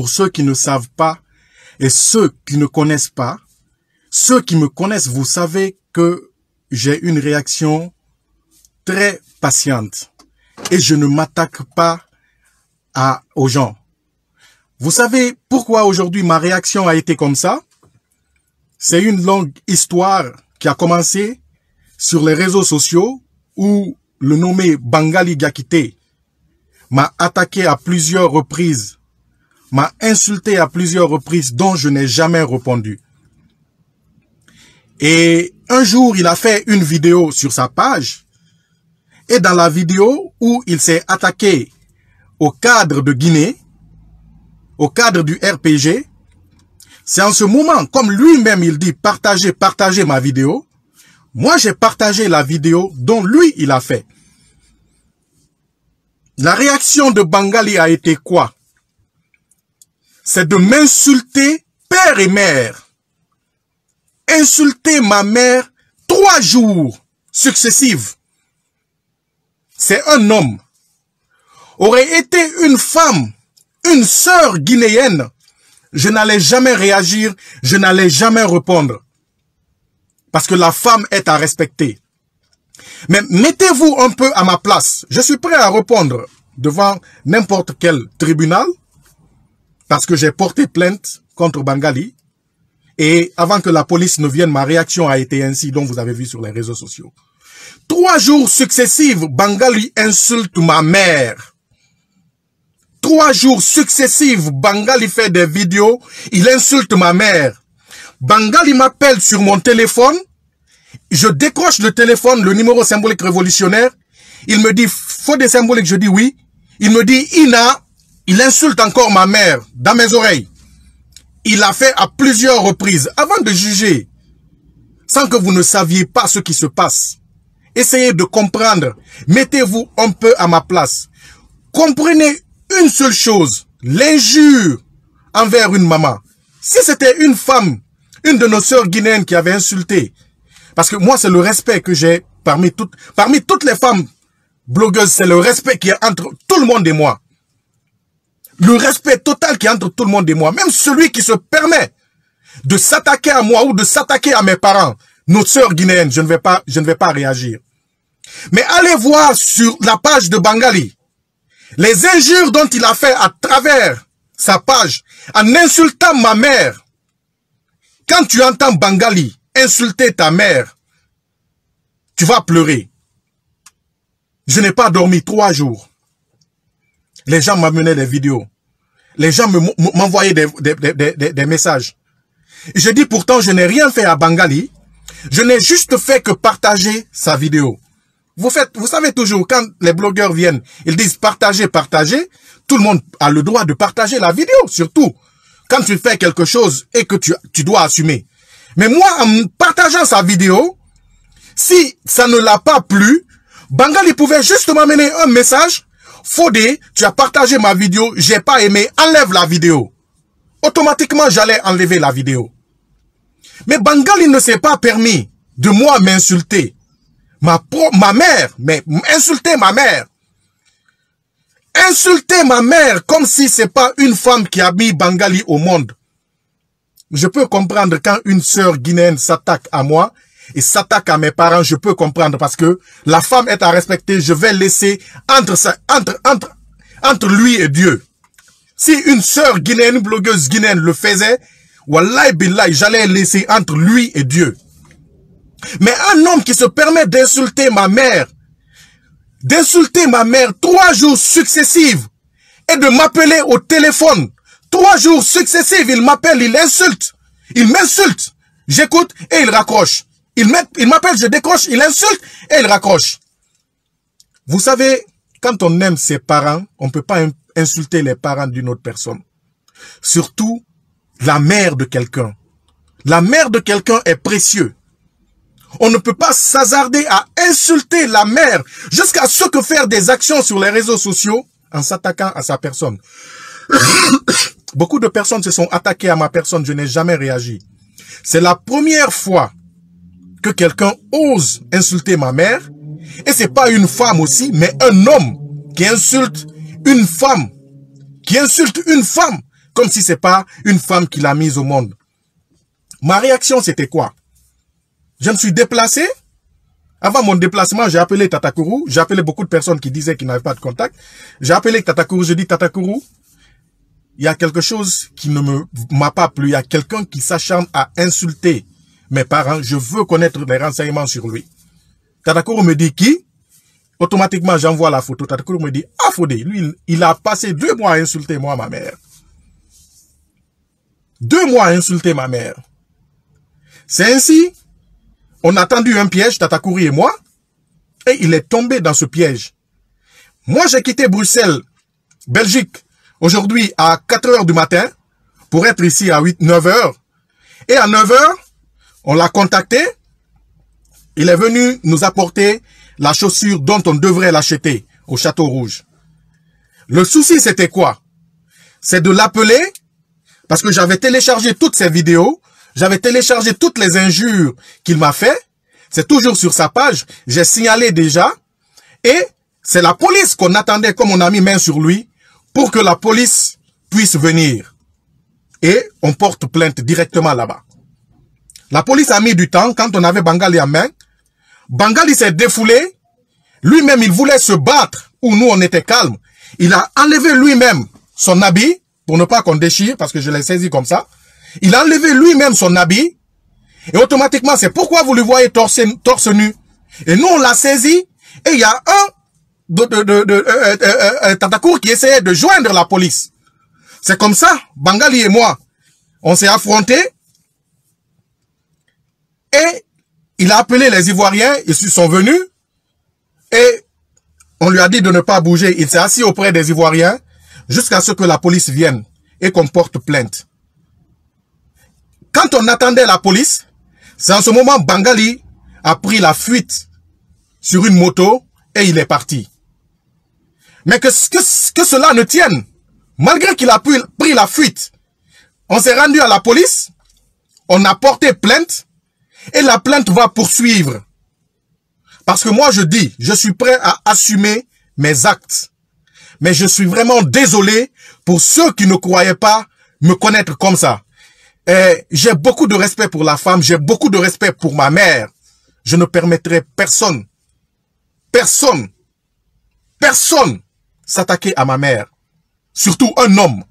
pour ceux qui ne savent pas et ceux qui ne connaissent pas. Ceux qui me connaissent, vous savez que j'ai une réaction très patiente et je ne m'attaque pas aux gens. Vous savez pourquoi aujourd'hui ma réaction a été comme ça C'est une longue histoire qui a commencé sur les réseaux sociaux où le nommé Bangali Gakite m'a attaqué à plusieurs reprises m'a insulté à plusieurs reprises dont je n'ai jamais répondu. Et un jour, il a fait une vidéo sur sa page. Et dans la vidéo où il s'est attaqué au cadre de Guinée, au cadre du RPG, c'est en ce moment, comme lui-même il dit, partagez, partagez ma vidéo. Moi, j'ai partagé la vidéo dont lui, il a fait. La réaction de Bangali a été quoi c'est de m'insulter père et mère. Insulter ma mère trois jours successifs. C'est un homme. Aurait été une femme, une sœur guinéenne, je n'allais jamais réagir, je n'allais jamais répondre. Parce que la femme est à respecter. Mais mettez-vous un peu à ma place. Je suis prêt à répondre devant n'importe quel tribunal, parce que j'ai porté plainte contre Bangali. Et avant que la police ne vienne, ma réaction a été ainsi, dont vous avez vu sur les réseaux sociaux. Trois jours successifs, Bangali insulte ma mère. Trois jours successifs, Bangali fait des vidéos, il insulte ma mère. Bangali m'appelle sur mon téléphone, je décroche le téléphone, le numéro symbolique révolutionnaire, il me dit, faut des symboliques, je dis oui. Il me dit, Ina, il insulte encore ma mère dans mes oreilles. Il l'a fait à plusieurs reprises. Avant de juger, sans que vous ne saviez pas ce qui se passe, essayez de comprendre. Mettez-vous un peu à ma place. Comprenez une seule chose, l'injure envers une maman. Si c'était une femme, une de nos sœurs guinéennes qui avait insulté, parce que moi, c'est le respect que j'ai parmi toutes, parmi toutes les femmes blogueuses, c'est le respect qui est entre tout le monde et moi le respect total qui est entre tout le monde et moi, même celui qui se permet de s'attaquer à moi ou de s'attaquer à mes parents, notre sœur guinéennes, je ne vais pas, je ne vais pas réagir. Mais allez voir sur la page de Bangali les injures dont il a fait à travers sa page en insultant ma mère. Quand tu entends Bangali insulter ta mère, tu vas pleurer. Je n'ai pas dormi trois jours. Les gens m'amenaient des vidéos. Les gens m'm-, m'm-, m'envoyaient des, messages. Je dis pourtant, je n'ai rien fait à Bangali. Je n'ai juste fait que partager sa vidéo. Vous faites, vous savez toujours, quand les blogueurs viennent, ils disent partager, partager. Tout le monde a le droit de partager la vidéo, surtout. Quand tu fais quelque chose et que tu, dois assumer. Mais moi, en partageant sa vidéo, si ça ne l'a pas plu, Bangali pouvait juste m'amener un message Faudé, tu as partagé ma vidéo, j'ai pas aimé, enlève la vidéo. Automatiquement, j'allais enlever la vidéo. Mais Bangali ne s'est pas permis de moi m'insulter. Ma, ma mère, mais insulter ma mère. Insulter ma mère comme si c'est pas une femme qui a mis Bangali au monde. Je peux comprendre quand une sœur guinéenne s'attaque à moi et s'attaque à mes parents, je peux comprendre parce que la femme est à respecter. Je vais laisser entre, entre, entre, entre lui et Dieu. Si une sœur guinéenne, une blogueuse guinéenne le faisait, wallahi billahi, j'allais laisser entre lui et Dieu. Mais un homme qui se permet d'insulter ma mère, d'insulter ma mère trois jours successifs et de m'appeler au téléphone, trois jours successifs, il m'appelle, il insulte, il m'insulte, j'écoute et il raccroche. Il m'appelle, je décroche, il insulte et il raccroche. Vous savez, quand on aime ses parents, on ne peut pas insulter les parents d'une autre personne. Surtout la mère de quelqu'un. La mère de quelqu'un est précieuse. On ne peut pas s'azarder à insulter la mère jusqu'à ce que faire des actions sur les réseaux sociaux en s'attaquant à sa personne. Beaucoup de personnes se sont attaquées à ma personne, je n'ai jamais réagi. C'est la première fois que quelqu'un ose insulter ma mère. Et c'est pas une femme aussi, mais un homme qui insulte une femme. Qui insulte une femme. Comme si c'est pas une femme qui l'a mise au monde. Ma réaction, c'était quoi? Je me suis déplacé. Avant mon déplacement, j'ai appelé Tatakourou. J'ai appelé beaucoup de personnes qui disaient qu'ils n'avaient pas de contact. J'ai appelé Tatakourou. Je dis Tatakourou, il y a quelque chose qui ne m'a pas plu. Il y a quelqu'un qui s'acharne à insulter mes parents, je veux connaître des renseignements sur lui. Tatakourou me dit qui Automatiquement, j'envoie la photo. Tadakoro me dit, ah lui, il a passé deux mois à insulter moi, ma mère. Deux mois à insulter ma mère. C'est ainsi, on a tendu un piège, Tatakouri et moi, et il est tombé dans ce piège. Moi, j'ai quitté Bruxelles, Belgique, aujourd'hui à 4 heures du matin, pour être ici à 8, 9 heures. Et à 9 heures, on l'a contacté. Il est venu nous apporter la chaussure dont on devrait l'acheter au Château Rouge. Le souci, c'était quoi C'est de l'appeler, parce que j'avais téléchargé toutes ses vidéos, j'avais téléchargé toutes les injures qu'il m'a fait. C'est toujours sur sa page, j'ai signalé déjà. Et c'est la police qu'on attendait comme on a mis main sur lui pour que la police puisse venir. Et on porte plainte directement là-bas. La police a mis du temps quand on avait Bangali en main. Bangali s'est défoulé. Lui-même, il voulait se battre où nous, on était calme. Il a enlevé lui-même son habit pour ne pas qu'on déchire, parce que je l'ai saisi comme ça. Il a enlevé lui-même son habit. Et automatiquement, c'est pourquoi vous le voyez torse, torse nu. Et nous, on l'a saisi. Et il y a un de, euh, euh, euh, qui essayait de joindre la police. C'est comme ça, Bangali et moi, on s'est affrontés. Et il a appelé les Ivoiriens, ils sont venus, et on lui a dit de ne pas bouger. Il s'est assis auprès des Ivoiriens jusqu'à ce que la police vienne et qu'on porte plainte. Quand on attendait la police, c'est en ce moment Bangali a pris la fuite sur une moto et il est parti. Mais que, que cela ne tienne, malgré qu'il a pris la fuite, on s'est rendu à la police, on a porté plainte, et la plainte va poursuivre. Parce que moi, je dis, je suis prêt à assumer mes actes. Mais je suis vraiment désolé pour ceux qui ne croyaient pas me connaître comme ça. J'ai beaucoup de respect pour la femme, j'ai beaucoup de respect pour ma mère. Je ne permettrai personne, personne, personne s'attaquer à ma mère. Surtout un homme.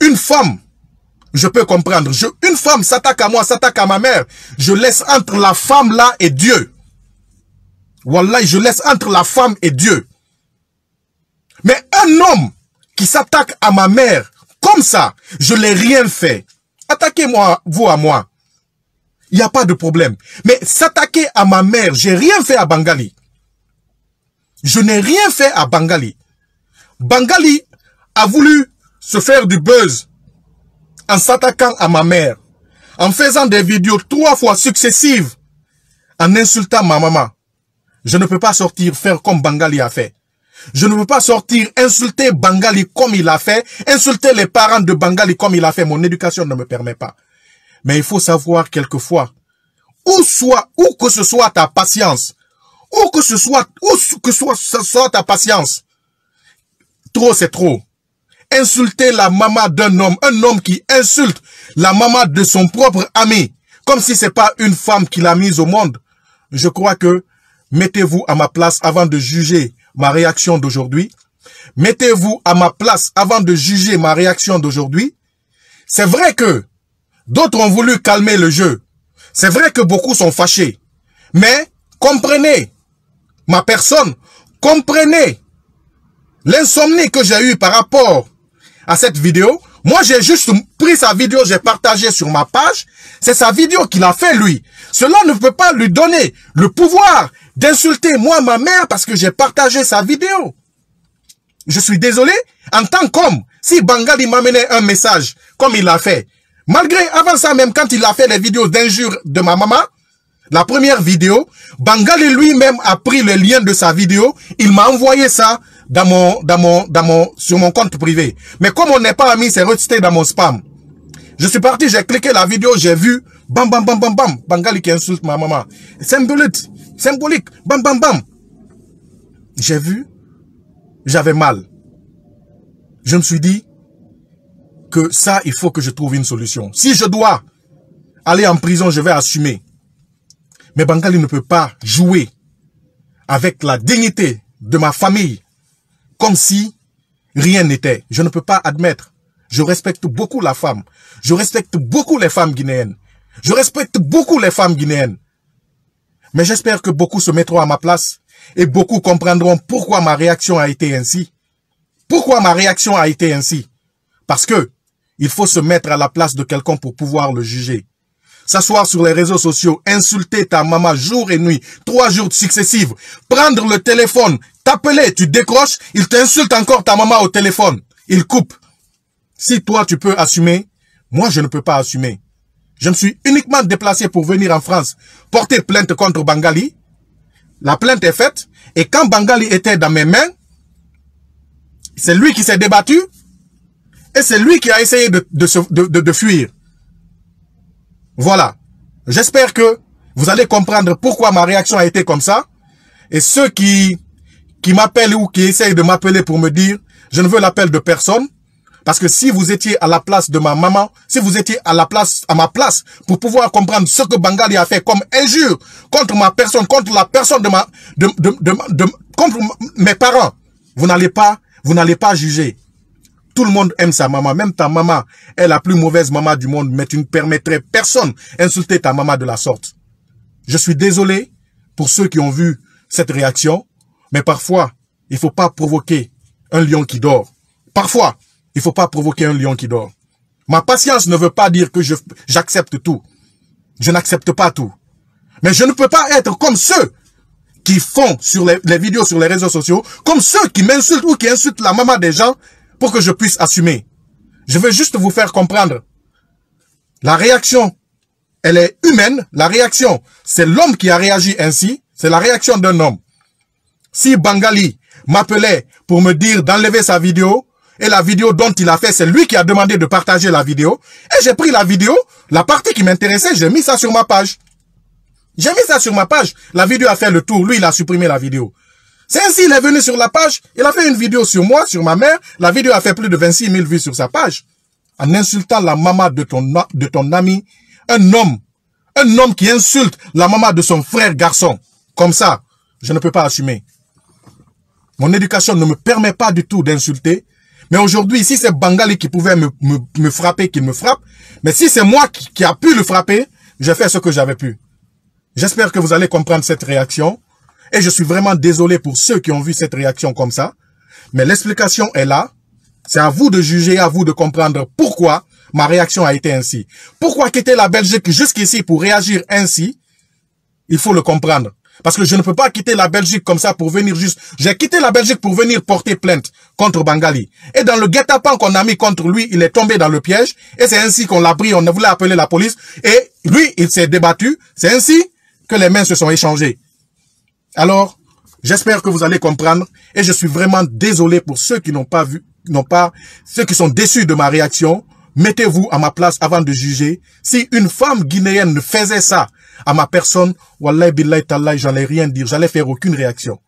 Une femme je peux comprendre. une femme s'attaque à moi, s'attaque à ma mère, je laisse entre la femme là et Dieu. Wallah, je laisse entre la femme et Dieu. Mais un homme qui s'attaque à ma mère, comme ça, je n'ai rien fait. Attaquez-moi, vous à moi. Il n'y a pas de problème. Mais s'attaquer à ma mère, j'ai rien fait à Bangali. Je n'ai rien fait à Bangali. Bangali a voulu se faire du buzz en s'attaquant à ma mère, en faisant des vidéos trois fois successives, en insultant ma maman. Je ne peux pas sortir faire comme Bangali a fait. Je ne peux pas sortir insulter Bangali comme il a fait, insulter les parents de Bangali comme il a fait. Mon éducation ne me permet pas. Mais il faut savoir quelquefois, où soit, où que ce soit ta patience, où que ce soit, où que ce soit, ce soit ta patience, trop c'est trop insulter la maman d'un homme, un homme qui insulte la maman de son propre ami, comme si c'est pas une femme qui l'a mise au monde, je crois que mettez-vous à ma place avant de juger ma réaction d'aujourd'hui. Mettez-vous à ma place avant de juger ma réaction d'aujourd'hui. C'est vrai que d'autres ont voulu calmer le jeu. C'est vrai que beaucoup sont fâchés. Mais comprenez ma personne, comprenez l'insomnie que j'ai eue par rapport à cette vidéo. Moi, j'ai juste pris sa vidéo, j'ai partagé sur ma page. C'est sa vidéo qu'il a fait, lui. Cela ne peut pas lui donner le pouvoir d'insulter moi, ma mère, parce que j'ai partagé sa vidéo. Je suis désolé, en tant qu'homme, si Bangali m'amenait un message, comme il l'a fait, malgré, avant ça même, quand il a fait les vidéos d'injures de ma maman, la première vidéo, Bangali lui-même a pris le lien de sa vidéo, il m'a envoyé ça, dans mon, dans mon, dans sur mon compte privé. Mais comme on n'est pas amis, c'est resté dans mon spam. Je suis parti, j'ai cliqué la vidéo, j'ai vu, bam, bam, bam, bam, bam, Bangali qui insulte ma maman. Symbolique, symbolique, bam, bam, bam. J'ai vu, j'avais mal. Je me suis dit que ça, il faut que je trouve une solution. Si je dois aller en prison, je vais assumer. Mais Bangali ne peut pas jouer avec la dignité de ma famille, comme si rien n'était. Je ne peux pas admettre. Je respecte beaucoup la femme. Je respecte beaucoup les femmes guinéennes. Je respecte beaucoup les femmes guinéennes. Mais j'espère que beaucoup se mettront à ma place et beaucoup comprendront pourquoi ma réaction a été ainsi. Pourquoi ma réaction a été ainsi Parce que il faut se mettre à la place de quelqu'un pour pouvoir le juger. S'asseoir sur les réseaux sociaux, insulter ta maman jour et nuit, trois jours successifs, prendre le téléphone, t'appeler, tu décroches, il t'insulte encore ta maman au téléphone. Il coupe. Si toi, tu peux assumer, moi, je ne peux pas assumer. Je me suis uniquement déplacé pour venir en France porter plainte contre Bangali. La plainte est faite. Et quand Bangali était dans mes mains, c'est lui qui s'est débattu. Et c'est lui qui a essayé de, de, de, de fuir. Voilà. J'espère que vous allez comprendre pourquoi ma réaction a été comme ça. Et ceux qui qui m'appelle ou qui essaye de m'appeler pour me dire « je ne veux l'appel de personne », parce que si vous étiez à la place de ma maman, si vous étiez à la place, à ma place, pour pouvoir comprendre ce que Bangali a fait comme injure contre ma personne, contre la personne de ma, de, de, de, contre mes parents, vous n'allez pas, vous n'allez pas juger. Tout le monde aime sa maman, même ta maman est la plus mauvaise maman du monde, mais tu ne permettrais personne d'insulter ta maman de la sorte. Je suis désolé pour ceux qui ont vu cette réaction, mais parfois, il ne faut pas provoquer un lion qui dort. Parfois, il ne faut pas provoquer un lion qui dort. Ma patience ne veut pas dire que j'accepte tout. Je n'accepte pas tout. Mais je ne peux pas être comme ceux qui font sur les, les vidéos sur les réseaux sociaux, comme ceux qui m'insultent ou qui insultent la maman des gens pour que je puisse assumer. Je veux juste vous faire comprendre. La réaction, elle est humaine. La réaction, c'est l'homme qui a réagi ainsi. C'est la réaction d'un homme si Bangali m'appelait pour me dire d'enlever sa vidéo, et la vidéo dont il a fait, c'est lui qui a demandé de partager la vidéo, et j'ai pris la vidéo, la partie qui m'intéressait, j'ai mis ça sur ma page. J'ai mis ça sur ma page, la vidéo a fait le tour, lui il a supprimé la vidéo. C'est ainsi, il est venu sur la page, il a fait une vidéo sur moi, sur ma mère, la vidéo a fait plus de 26 000 vues sur sa page. En insultant la maman de ton, de ton ami, un homme, un homme qui insulte la maman de son frère garçon, comme ça, je ne peux pas assumer. Mon éducation ne me permet pas du tout d'insulter. Mais aujourd'hui, si c'est Bangali qui pouvait me, me, frapper, qui me frappe, mais si c'est moi qui, ai a pu le frapper, j'ai fait ce que j'avais pu. J'espère que vous allez comprendre cette réaction. Et je suis vraiment désolé pour ceux qui ont vu cette réaction comme ça. Mais l'explication est là. C'est à vous de juger, à vous de comprendre pourquoi ma réaction a été ainsi. Pourquoi quitter la Belgique jusqu'ici pour réagir ainsi Il faut le comprendre. Parce que je ne peux pas quitter la Belgique comme ça pour venir juste... J'ai quitté la Belgique pour venir porter plainte contre Bangali. Et dans le guet-apens qu'on a mis contre lui, il est tombé dans le piège. Et c'est ainsi qu'on l'a pris, on a voulu appeler la police. Et lui, il s'est débattu. C'est ainsi que les mains se sont échangées. Alors, j'espère que vous allez comprendre. Et je suis vraiment désolé pour ceux qui n'ont pas vu, n'ont pas... Ceux qui sont déçus de ma réaction. Mettez-vous à ma place avant de juger. Si une femme guinéenne ne faisait ça à ma personne, wallahi billahi j'allais rien dire, j'allais faire aucune réaction.